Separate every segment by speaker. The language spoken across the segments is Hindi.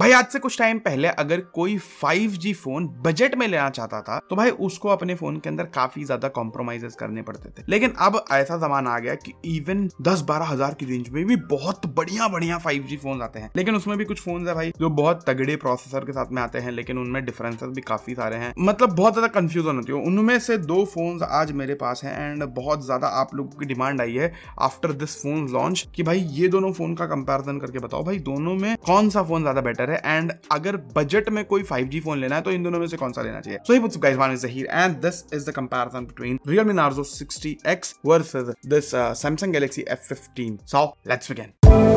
Speaker 1: भाई आज से कुछ टाइम पहले अगर कोई 5G फोन बजट में लेना चाहता था तो भाई उसको अपने फोन के अंदर काफी ज्यादा कॉम्प्रोमाइजेस करने पड़ते थे लेकिन अब ऐसा जमाना आ गया कि इवन दस बारह हजार की रेंज में भी बहुत बढ़िया बढ़िया 5G फोन आते हैं लेकिन उसमें भी कुछ फोन है भाई जो बहुत तगड़े प्रोसेसर के साथ में आते हैं लेकिन उनमें डिफरेंसेस भी काफी सारे हैं मतलब बहुत ज्यादा कंफ्यूजन होती है उनमें से दो फोन आज मेरे पास है एंड बहुत ज्यादा आप लोगों की डिमांड आई है आफ्टर दिस फोन लॉन्च कि भाई ये दोनों फोन का कंपेरिजन करके बताओ भाई दोनों में कौन सा फोन ज्यादा बेटर बेटर है एंड अगर बजट में कोई 5G फोन लेना है तो इन दोनों में से कौन सा लेना चाहिए so hi guys one is and this is the comparison between Realme Narzo 60X uh, Samsung Galaxy F15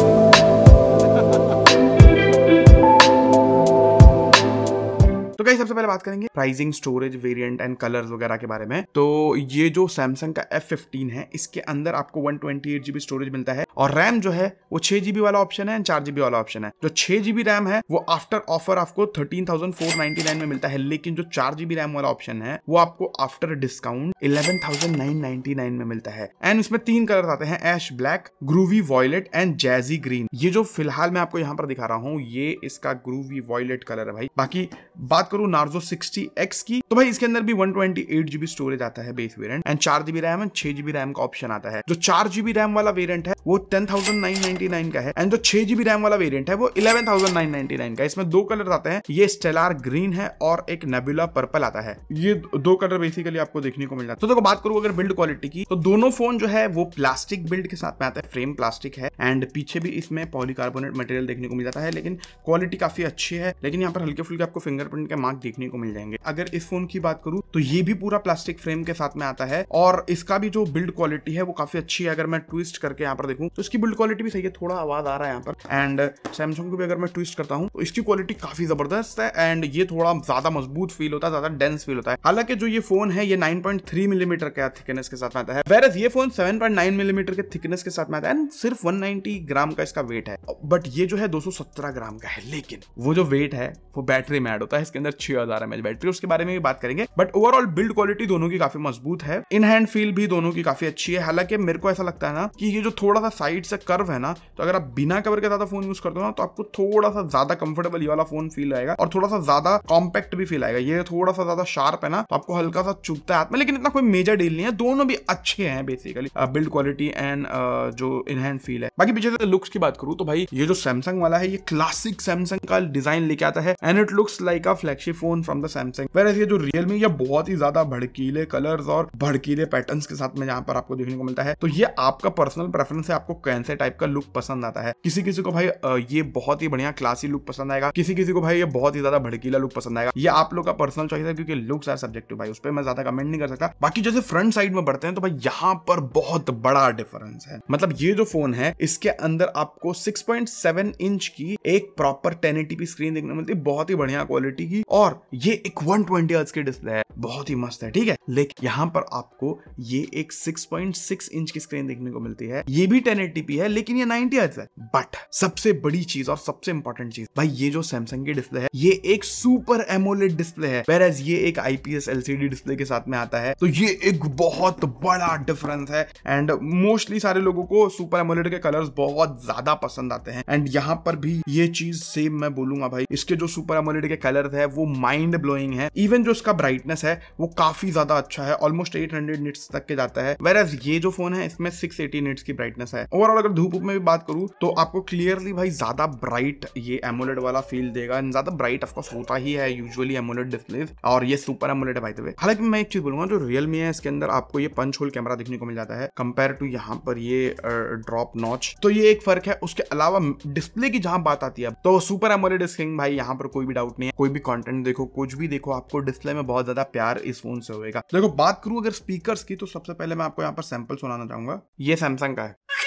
Speaker 1: तो कहीं सबसे पहले बात करेंगे pricing storage variant and colour वगैरह के बारे में तो ये जो सैमसंग का एफ फिफ्टीन है इसके अंदर आपको one twenty eight GB storage मिलता है और रैम जो है वो छह जीबी वाला ऑप्शन है चार जीबी वाला ऑप्शन है जो छह जीबी रैम है वो आफ्टर ऑफर आपको thirteen thousand four ninety nine में मिलता है लेकिन जो चार जीबी रैम वाला ऑप्शन है वो आपको after discount eleven thousand nine ninety nine में मिलता है एंड इसमें तीन कलर आते हैं ash black groovy violet and jazzy green ये जो फिलहाल मैं आपको यहाँ पर दिखा रहा हूँ ये इसका ग्रूवी वॉयलेट कलर है भाई बाकी बात करूं नार्जो 60X की तो भाई इसके अंदर भी 128 जीबी स्टोरेज आता है बेस वेरिएंट एंड चार जीबी रैम एंड छह जीबी रैम का ऑप्शन आता है जो चार जीबी रैम वाला वेरिएंट है वो 10,999 का है एंड जो छह जीबी रैम वाला वेरिएंट है वो 11,999 का इसमें दो कलर आते हैं ये स्टेलर ग्रीन है और एक नेबुला पर्पल आता है ये दो कलर बेसिकली आपको देखने को मिल जाता है तो देखो बात करूं अगर बिल्ड क्वालिटी की तो दोनों फोन जो है वो प्लास्टिक बिल्ड के साथ में आता है फ्रेम प्लास्टिक है एंड पीछे भी इसमें पॉलीकार्बोनेट मटेरियल देखने को मिल जाता है लेकिन क्वालिटी काफी अच्छी है लेकिन यहाँ पर हल्के फुल्के आपको फिंगरप्रिंट के मार्क देखने को मिल जाएंगे अगर इस फोन की बात करूं तो ये भी पूरा प्लास्टिक फ्रेम के साथ में आता है और इसका भी जो बिल्ड क्वालिटी है वो काफी अच्छी है अगर मैं ट्विस्ट करके यहाँ पर देखूँ तो इसकी बिल्ड क्वालिटी भी सही है थोड़ा आवाज आ रहा है यहाँ पर एंड सैमसंग को भी अगर मैं ट्विस्ट करता हूँ तो इसकी क्वालिटी काफी जबरदस्त है एंड ये थोड़ा ज्यादा मजबूत फील होता है ज्यादा डेंस फील होता है हालांकि जो ये फोन है ये नाइन पॉइंट थ्री मिलीमीटर का थिकनेस के साथ में आता है वेरस ये phone seven point nine millimetre के थिकनेस के साथ में आता है एंड सिर्फ वन नाइनटी ग्राम का इसका वेट है बट ये जो है दो सौ सत्रह ग्राम का है लेकिन वो जो वेट है वो बैटरी में एड होता है इसके अंदर अंदर छह हजार एमएच बैटरी उसके बारे में भी बात करेंगे बट ओवरऑल बिल्ड क्वालिटी दोनों की काफी मजबूत है इन हैंड फील भी दोनों की काफी अच्छी है हालांकि मेरे को ऐसा लगता है ना कि ये जो थोड़ा सा साइड से कर्व है ना तो अगर आप बिना कवर के ज्यादा फोन यूज करते हो ना तो आपको थोड़ा सा ज्यादा कंफर्टेबल ये वाला फोन फील आएगा और थोड़ा सा ज्यादा कॉम्पैक्ट भी फील आएगा ये थोड़ा सा ज्यादा शार्प है ना तो आपको हल्का सा चुभता है हाथ में लेकिन इतना कोई मेजर डील नहीं है दोनों भी अच्छे हैं बेसिकली बिल्ड क्वालिटी एंड जो इन हैंड फील है बाकी पीछे से लुक्स की बात करूँ तो भाई ये जो सैमसंग वाला है ये क्लासिक सैमसंग का डिजाइन लेके आता है and it looks like a flag flagship phone from the Samsung where ये जो रियलमी ये बहुत ही ज्यादा भड़कीले कलर्स और भड़कीले पैटर्न के साथ में यहाँ पर आपको देखने को मिलता है तो ये आपका पर्सनल प्रेफरेंस है आपको कौन से टाइप का लुक पसंद आता है किसी किसी को भाई ये बहुत ही बढ़िया क्लासी लुक पसंद आएगा किसी किसी को भाई ये बहुत ही ज्यादा भड़कीला लुक पसंद आएगा ये आप लोग का पर्सनल चॉइस है क्योंकि लुक्स आर सब्जेक्टिव भाई उस पर मैं ज्यादा कमेंट नहीं कर सकता बाकी जैसे फ्रंट साइड में बढ़ते हैं तो भाई यहाँ पर बहुत बड़ा डिफरेंस है मतलब ये जो फोन है इसके अंदर आपको सिक्स इंच की एक प्रॉपर टेन स्क्रीन देखने को मिलती है बहुत ही बढ़िया क्वालिटी की और ये एक 120 ट्वेंटी की डिस्प्ले है बहुत ही मस्त है ठीक है लेकिन यहाँ पर आपको ये एक 6.6 इंच की स्क्रीन देखने को मिलती है ये भी 1080p है लेकिन ये 90 हर्ट्ज है बट सबसे बड़ी चीज और सबसे इंपॉर्टेंट चीज भाई ये जो सैमसंग की डिस्प्ले है ये एक सुपर एमोलेड डिस्प्ले है वेरएज ये एक आईपीएस एलसीडी डिस्प्ले के साथ में आता है तो ये एक बहुत बड़ा डिफरेंस है एंड मोस्टली सारे लोगों को सुपर एमोलेड के कलर बहुत ज्यादा पसंद आते हैं एंड यहाँ पर भी ये चीज सेम मैं बोलूंगा भाई इसके जो सुपर एमोलेड के कलर है वो वो माइंड ब्लोइंग है इवन जो इसका ब्राइटनेस है वो काफी ज्यादा अच्छा है ऑलमोस्ट 800 हंड्रेड निट्स तक के जाता है वेरज ये जो फोन है इसमें 680 निट्स की ब्राइटनेस है ओवरऑल अगर धूप में भी बात करूँ तो आपको क्लियरली भाई ज्यादा ब्राइट ये एमोलेट वाला फील देगा ज्यादा ब्राइट ऑफकोर्स होता ही है यूजली एमोलेट डिस्प्ले और ये सुपर एमोलेट है भाई हालांकि मैं एक चीज बोलूंगा जो रियलमी है इसके अंदर आपको ये पंच होल कैमरा देखने को मिल जाता है कंपेयर टू यहाँ पर ये ड्रॉप नॉच तो ये एक फर्क है उसके अलावा डिस्प्ले की जहां बात आती है तो सुपर एमोलेट स्क्रीन भाई यहाँ पर कोई भी डाउट नहीं है कोई भी कॉन्टेंट कंटेंट देखो कुछ भी देखो आपको डिस्प्ले में बहुत ज्यादा प्यार इस फोन से होगा देखो बात करूं अगर स्पीकर की तो सबसे पहले मैं आपको यहाँ पर सैंपल सुनाना चाहूंगा ये सैमसंग का है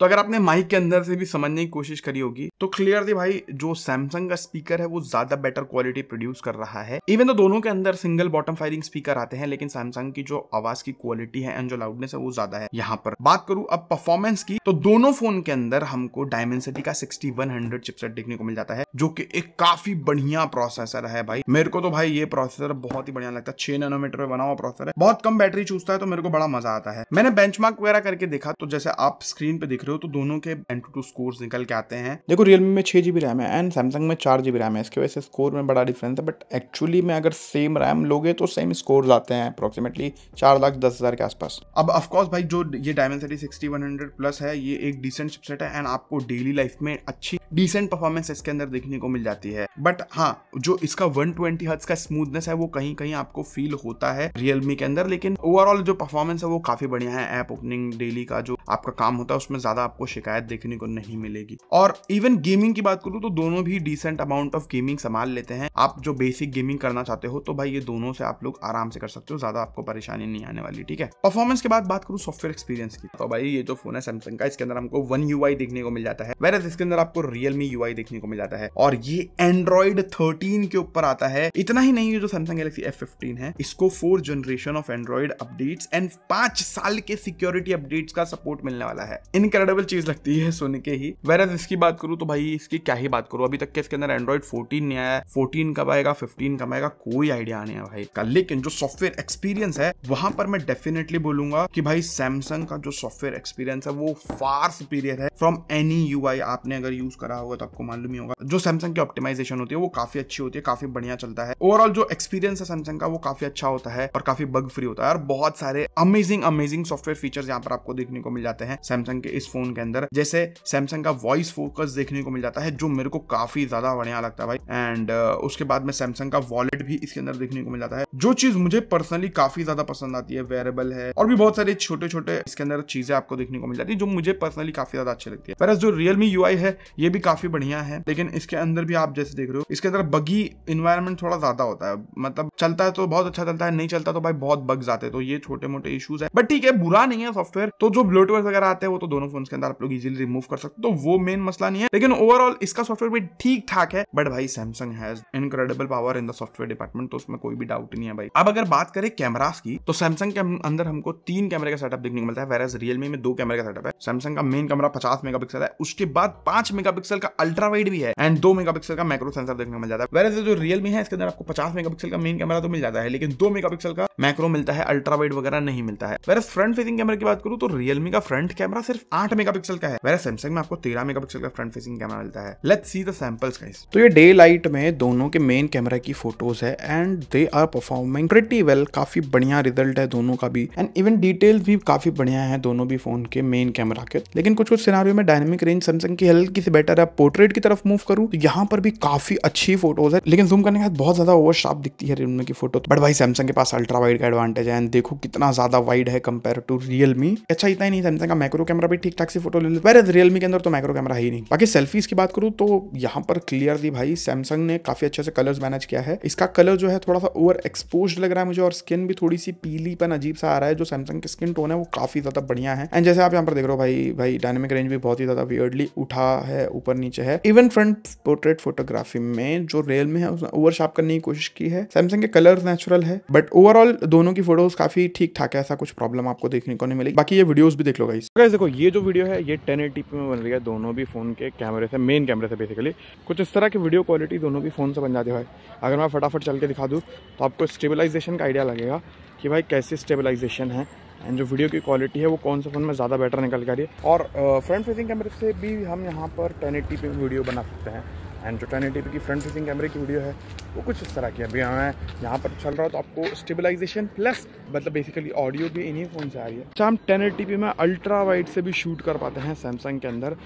Speaker 1: तो अगर आपने माइक के अंदर से भी समझने की कोशिश करी होगी तो क्लियरली भाई जो सैमसंग का स्पीकर है वो ज्यादा बेटर क्वालिटी प्रोड्यूस कर रहा है इवन तो दोनों के अंदर सिंगल बॉटम फायरिंग स्पीकर आते हैं लेकिन सैमसंग की जो आवाज की क्वालिटी है एंड जो लाउडनेस है वो ज्यादा है यहाँ पर बात करूं अब परफॉर्मेंस की तो दोनों फोन के अंदर हमको डायमेंसिटी का सिक्सटी वन हंड्रेड चिपसेट देखने को मिल जाता है जो कि एक काफी बढ़िया प्रोसेसर है भाई मेरे को तो भाई ये प्रोसेसर बहुत ही बढ़िया लगता है छह नैनोमीटर में बना हुआ प्रोसेसर है बहुत कम बैटरी चूजता है तो मेरे को बड़ा मजा आता है मैंने बेंचमार्क वगैरह करके देखा तो जैसे आप स्क्रीन पे देख रहे रहे हो तो दोनों के एन टू टू स्कोर निकल के आते हैं देखो रियलमी में छह जीबी रैम है एंड सैमसंग में चार जीबी रैम है इसकी वजह से स्कोर में बड़ा डिफरेंस है बट एक्चुअली में अगर सेम रैम लोगे तो सेम स्कोर आते हैं अप्रोक्सीमेटली चार लाख दस हज़ार के आसपास अब ऑफकोर्स भाई जो ये Dimensity sixty one hundred plus है ये एक डिसेंट चिपसेट है एंड आपको डेली लाइफ में अच्छी डिसेंट परफॉर्मेंस इसके अंदर देखने को मिल जाती है बट हाँ जो इसका वन ट्वेंटी हर्ट्स का स्मूथनेस है वो कहीं कहीं आपको फील होता है रियलमी के अंदर लेकिन ओवरऑल जो परफॉर्मेंस है वो काफ़ी बढ़िया है ऐप ओपनिंग डेली का जो आपका काम होता है उसमें ज़्यादा ज़्यादा आपको शिकायत देखने को नहीं मिलेगी और इवन गेमिंग की बात करूँ तो दोनों भी डिसेंट अमाउंट ऑफ गेमिंग संभाल लेते हैं आप जो बेसिक गेमिंग करना चाहते हो तो भाई ये दोनों से आप लोग आराम से कर सकते हो ज़्यादा आपको परेशानी नहीं आने वाली ठीक है परफॉर्मेंस के बाद बात करूँ सॉफ्टवेयर एक्सपीरियंस की तो भाई ये जो फोन है सैमसंग का इसके अंदर हमको वन यू देखने को मिल जाता है वेर इसके अंदर आपको रियलमी यू देखने को मिल जाता है और ये एंड्रॉइड थर्टीन के ऊपर आता है इतना ही नहीं है जो सैमसंग गैलेक्सी एफ फिफ्टीन है इसको four generation of Android updates and पांच साल के सिक्योरिटी अपडेट्स का सपोर्ट मिलने वाला है इनक्रेडिबल अफोर्डेबल चीज लगती है सुन के ही वेर इसकी बात करूँ तो भाई इसकी क्या ही बात करूँ अभी तक के इसके अंदर एंड्रॉइड फोर्टीन नहीं आया फोर्टीन कब आएगा फिफ्टीन कब आएगा कोई आइडिया नहीं है भाई का लेकिन जो सॉफ्टवेयर एक्सपीरियंस है वहां पर मैं डेफिनेटली बोलूंगा कि भाई सैमसंग का जो सॉफ्टवेयर एक्सपीरियंस है वो फार सुपीरियर है फ्रॉम एनी यू आपने अगर यूज करा होगा तो आपको मालूम ही होगा जो सैमसंग की ऑप्टिमाइजेशन होती है वो काफी अच्छी होती है काफी बढ़िया चलता है ओवरऑल जो एक्सपीरियंस है सैमसंग का वो काफी अच्छा होता है और काफी बग फ्री होता है और बहुत सारे अमेजिंग अमेजिंग सॉफ्टवेयर फीचर्स यहाँ पर आपको देखने को मिल जाते हैं सैमसंग के इस फोन फोन के अंदर जैसे सैमसंग का वॉइस फोकस देखने को मिल जाता है जो मेरे को काफी ज्यादा बढ़िया लगता है भाई एंड uh, उसके बाद में सैमसंग का वॉलेट भी इसके अंदर देखने को मिल जाता है जो चीज मुझे पर्सनली काफी ज्यादा पसंद आती है वेरेबल है और भी बहुत सारे छोटे छोटे इसके अंदर चीजें आपको देखने को मिल जाती है जो मुझे पर्सनली काफी ज्यादा अच्छी लगती है जो रियलमी यू है ये भी काफी बढ़िया है लेकिन इसके अंदर भी आप जैसे देख रहे हो इसके अंदर बगी इन्वायरमेंट थोड़ा ज्यादा होता है मतलब चलता है तो बहुत अच्छा चलता है नहीं चलता तो भाई बहुत बग्स आते हैं तो ये छोटे मोटे इशूज है बट ठीक है बुरा नहीं है सॉफ्टवेयर तो जो ब्लूटूथ वगैरह आते हैं वो तो दोनों फोन उसके अंदर आप लोग इजिली रिमूव कर सकते हो तो वो मेन मसला नहीं है लेकिन ओवरऑल इसका सॉफ्टवेयर भी ठीक ठाक है बट भाई Samsung has incredible power in the software department तो उसमें कोई भी डाउट नहीं है भाई अब अगर बात करें कैमराज की तो सैमसंग के अंदर हमको तीन कैमरे का सेटअप देखने को मिलता है वेरस रियलमी में दो कैमरे का सेटअप है सैमसंग का मेन कैमरा पचास मेगापिक्सल है उसके बाद पांच मेगापिक्सल का अल्ट्रा वाइड भी है एंड दो मेगापिक्सल का माइक्रो सेंसर देखने को मिल जाता है वेरस जो रियलमी है इसके अंदर आपको पचास मेगापिक्सल का मेन कैमरा तो मिल जाता है लेकिन दो मेगापिक्सल का मैक्रो मिलता है अल्ट्रा वाइड वगैरह नहीं मिलता है वेरस फ्रंट फेसिंग कैमरे की बात करूँ तो रियलमी का फ्रंट कैमरा सिर्फ आठ आठ मेगापिक्सल का है सैमसंग में आपको तेरह मेगापिक्सल का फ्रंट फेसिंग कैमरा मिलता है लेट सी दैम्पल्स गाइस तो ये डे लाइट में दोनों के मेन कैमरा की फोटोज है and they are performing pretty well काफी बढ़िया रिजल्ट है दोनों का भी एंड इवन डिटेल्स भी काफी बढ़िया है दोनों भी फोन के मेन कैमरा के लेकिन कुछ कुछ सिनारियों में डायनेमिक रेंज सैमसंग की हल्की से बेटर है पोर्ट्रेट की तरफ मूव करूँ तो यहाँ पर भी काफी अच्छी फोटोज है लेकिन जूम करने के बाद बहुत ज्यादा ओवर शार्प दिखती है रियलमी की फोटो बट भाई सैमसंग के पास अल्ट्रा वाइड का एडवांटेज है एंड देखो कितना ज्यादा वाइड है कंपेयर टू रियलमी अच्छा इतना ही नहीं सैमसंग का मैक्रो कैमरा भी ठीक ठाक सी फोटो ले लेते वैर रियलमी के अंदर तो माइक्रो कैमरा है ही नहीं बाकी सेल्फीज की बात करूँ तो यहाँ पर क्लियर दी भाई सैमसंग ने काफी अच्छे से कलर्स मैनेज किया है इसका कलर जो है थोड़ा सा ओवर एक्सपोज लग रहा है मुझे और स्किन भी थोड़ी सी पीलीपन अजीब सा आ रहा है जो सैमसंग की स्किन टोन है वो काफी ज्यादा बढ़िया है एंड जैसे आप यहाँ पर देख रहे हो भाई भाई डायनेमिक रेंज भी बहुत ही ज्यादा वियर्डली उठा है ऊपर नीचे है इवन फ्रंट पोर्ट्रेट फोटोग्राफी में जो रेल में है उसने ओवर शार्प करने की कोशिश की है सैमसंग के कलर नेचुरल है बट ओवरऑल दोनों की फोटोज काफी ठीक ठाक है ऐसा कुछ प्रॉब्लम आपको देखने को नहीं मिलेगी बाकी ये वीडियोस भी देख लो गाइस देखो ये जो वीडियो है ये 1080p में बन रही है दोनों भी फ़ोन के कैमरे से मेन कैमरे से बेसिकली कुछ इस तरह की वीडियो क्वालिटी दोनों भी फ़ोन से बन जाती है अगर मैं फटाफट चल के दिखा दूँ तो आपको स्टेबलाइजेशन का आइडिया लगेगा कि भाई कैसी स्टेबलाइजेशन है एंड जो वीडियो की क्वालिटी है वो कौन से फ़ोन में ज़्यादा बेटर निकल कर रही है और फ्रंट फेसिंग कैमरे से भी हम यहाँ पर टेन एट्टी वीडियो बना सकते हैं एंड जो टेन की फ्रंट फेसिंग कैमरे की वीडियो है वो कुछ इस तरह की अभी मैं यहाँ पर चल रहा हूँ तो आपको स्टेबलाइजेशन प्लस मतलब बेसिकली ऑडियो भी इन्हीं फ़ोन से आ रही है अच्छा, हम टेन एटी में अल्ट्रा वाइड से भी शूट कर पाते हैं सैमसंग के अंदर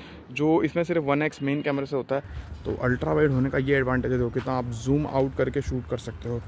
Speaker 1: जो इसमें सिर्फ वन एक्स मेन कैमरे से होता है तो अल्ट्रा वाइड होने का ये एडवांटेज है जो कि आप जूम आउट करके शूट कर सकते हो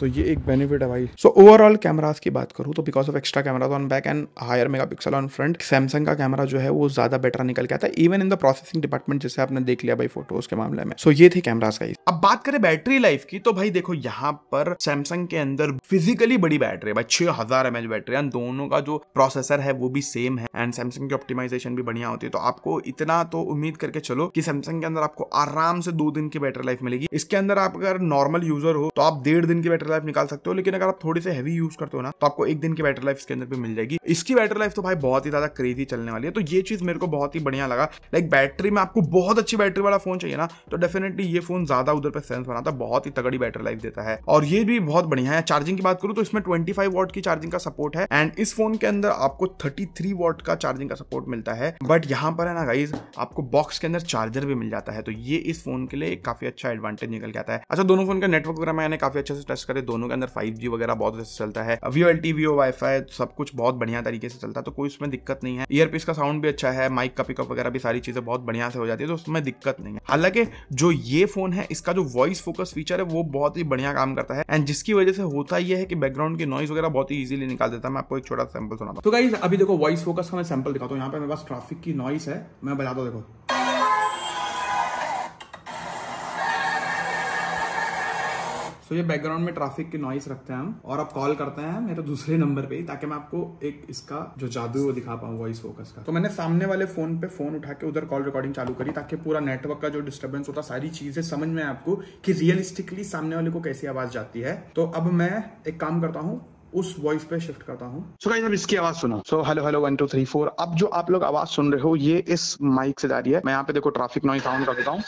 Speaker 1: तो ये एक बेनिफिट है भाई सो ओवरऑल कैमराज की बात करूँ तो because of extra cameras on back and higher megapixel on front Samsung का कैमरा जो है वो ज्यादा बेटर निकल गया था even in the processing department जैसे आपने देख लिया भाई फोटोज के मामले में सो so, ये थे कैमराज का अब बात करें बैटरी लाइफ की तो भाई देखो यहाँ पर सैमसंग के अंदर फिजिकली बड़ी बैटरी है भाई छह हजार एम एच बैटरी है दोनों का जो प्रोसेसर है वो भी सेम है एंड सैमसंग की ऑप्टिमाइजेशन भी बढ़िया होती है तो आपको इतना तो उम्मीद करके चलो कि सैमसंग के अंदर आपको आराम से दो दिन की बैटरी लाइफ मिलेगी इसके अंदर आप अगर नॉर्मल यूजर हो तो आप डेढ़ दिन की बैटरी बैटरी लाइफ निकाल सकते हो लेकिन अगर आप थोड़ी से हैवी यूज करते हो ना तो आपको एक दिन की बैटरी लाइफ इसके अंदर भी मिल जाएगी इसकी बैटरी लाइफ तो भाई बहुत ही ज्यादा क्रेजी चलने वाली है तो ये चीज मेरे को बहुत ही बढ़िया लगा लाइक बैटरी में आपको बहुत अच्छी बैटरी वाला फोन चाहिए ना तो डेफिनेटली ये फोन ज्यादा उधर पर सेंस बनाता है बहुत ही तगड़ी बैटरी लाइफ देता है और ये भी बहुत बढ़िया है चार्जिंग की बात करूँ तो इसमें ट्वेंटी वॉट की चार्जिंग का सपोर्ट है एंड इस फोन के अंदर आपको थर्टी वॉट का चार्जिंग का सपोर्ट मिलता है बट यहाँ पर है ना गाइज आपको बॉक्स के अंदर चार्जर भी मिल जाता है तो ये इस फोन के लिए काफी अच्छा एडवांटेज निकल जाता है अच्छा दोनों फोन का नेटवर्क वगैरह मैंने काफी अच्छे से टेस्ट कर करें दोनों के अंदर फाइव जी वगैरह बहुत अच्छा चलता है VO L T VO WiFi सब कुछ बहुत बढ़िया तरीके से चलता है तो कोई उसमें दिक्कत नहीं है ईयरपीस का साउंड भी अच्छा है माइक का पिकअप वगैरह भी सारी चीजें बहुत बढ़िया से हो जाती है तो उसमें दिक्कत नहीं है हालांकि जो ये फोन है इसका जो वॉइस फोकस फीचर है वो बहुत ही बढ़िया काम करता है एंड जिसकी वजह से होता यह है कि बैकग्राउंड की नॉइस वगैरह बहुत ही इजीली निकाल देता है मैं आपको एक छोटा सैंपल सुनाता हूँ तो गाइज अभी देखो वॉइस फोकस का मैं सैंपल दिखाता हूँ यहाँ पे मेरे पास ट्रैफिक की नॉइस है मैं बताता हूँ देखो सो ये बैकग्राउंड में ट्रैफिक की नॉइस रखते हैं हम और आप कॉल करते हैं मेरे दूसरे नंबर पे ताकि मैं आपको एक इसका जो जादू वो दिखा पाऊँ वॉइस फोकस का तो मैंने सामने वाले फोन पे फोन उठा के उधर कॉल रिकॉर्डिंग चालू करी ताकि पूरा नेटवर्क का जो डिस्टर्बेंस होता सारी चीजें समझ में आपको कि रियलिस्टिकली सामने वाले को कैसी आवाज जाती है तो अब मैं एक काम करता हूँ उस वॉइस पे शिफ्ट करता हूँ सो गाइस अब इसकी आवाज सुना so hello hello one two three four अब जो आप लोग आवाज सुन रहे हो ये इस माइक से जा रही है मैं यहाँ पे देखो ट्रैफिक नॉइस साउंड कर देता हूँ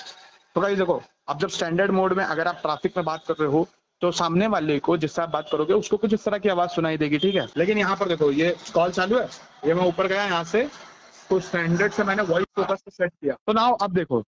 Speaker 1: तो कहीं देखो अब जब स्टैंडर्ड मोड में अगर आप ट्रैफिक में बात कर रहे हो तो सामने वाले को जिससे आप बात करोगे उसको कुछ इस तरह की आवाज सुनाई देगी ठीक है लेकिन यहाँ पर देखो ये कॉल चालू है ये मैं ऊपर गया यहाँ से तो स्टैंडर्ड से मैंने वॉइस फोकस सेट किया तो नाउ अब देखो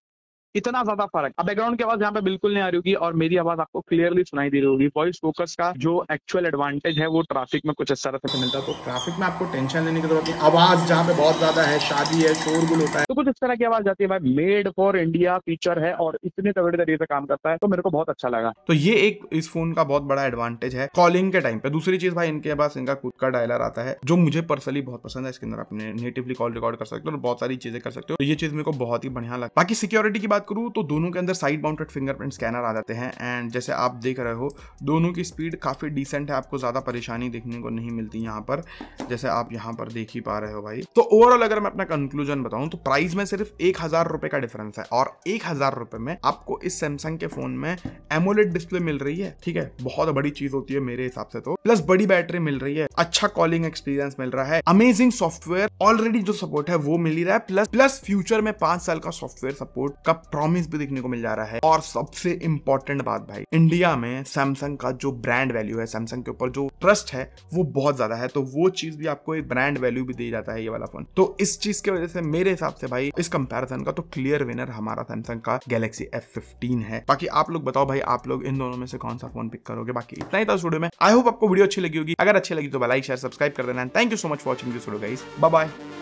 Speaker 1: इतना ज्यादा फर्क अब बैकग्राउंड की आवाज यहाँ पे बिल्कुल नहीं आ रही होगी और मेरी आवाज आपको क्लियरली सुनाई दे रही होगी वॉइस फोकस का जो एक्चुअल एडवांटेज है वो ट्रैफिक में कुछ इस तरह से मिलता है तो ट्रैफिक में आपको टेंशन लेने की जरूरत नहीं आवाज जहाँ पे बहुत ज्यादा है शादी है शोरगुल होता है तो कुछ इस तरह की आवाज आती है भाई मेड फॉर इंडिया फीचर है और इतने तगड़े तरीके से काम करता है तो मेरे को बहुत अच्छा लगा तो ये एक इस फोन का बहुत बड़ा एडवांटेज है कॉलिंग के टाइम पे दूसरी चीज भाई इनके पास इनका खुद का डायलर आता है जो मुझे पर्सनली बहुत पसंद है इसके अंदर अपने नेटिवली कॉल रिकॉर्ड कर सकते हो और बहुत सारी चीजें कर सकते हो तो ये चीज मेरे को बहुत ही बढ़िया लगा बाकी सिक्योरिटी की बात बात करूँ तो दोनों के अंदर साइड माउंटेड फिंगरप्रिंट स्कैनर आ जाते हैं एंड जैसे आप देख रहे हो दोनों की स्पीड काफ़ी डिसेंट है आपको ज़्यादा परेशानी देखने को नहीं मिलती यहाँ पर जैसे आप यहाँ पर देख ही पा रहे हो भाई तो ओवरऑल अगर मैं अपना कंक्लूजन बताऊँ तो प्राइस में सिर्फ एक का डिफरेंस है और एक में आपको इस सैमसंग के फ़ोन में एमोलेट डिस्प्ले मिल रही है ठीक है बहुत बड़ी चीज़ होती है मेरे हिसाब से तो प्लस बड़ी बैटरी मिल रही है अच्छा कॉलिंग एक्सपीरियंस मिल रहा है अमेजिंग सॉफ्टवेयर ऑलरेडी जो सपोर्ट है वो मिल ही रहा है प्लस प्लस फ्यूचर में पांच साल का सॉफ्टवेयर सपोर्ट का प्रॉमिस भी देखने को मिल जा रहा है और सबसे इंपॉर्टेंट बात भाई इंडिया में सैमसंग का जो ब्रांड वैल्यू है सैमसंग के ऊपर जो ट्रस्ट है वो बहुत ज्यादा है तो वो चीज भी आपको एक ब्रांड वैल्यू भी दे जाता है ये वाला फोन तो इस चीज की वजह से मेरे हिसाब से भाई इस कंपेरिजन का तो क्लियर विनर हमारा सैमसंग का गैलेक्सी एफ है बाकी आप लोग बताओ भाई आप लोग इन दोनों में से कौन सा फोन पिक करोगे बाकी इतना ही था स्टूडियो में आई होप आपको वीडियो अच्छी लगी होगी अगर अच्छी लगी तो लाइक शेयर सब्सक्राइब कर देना thank you so much watching this bye bye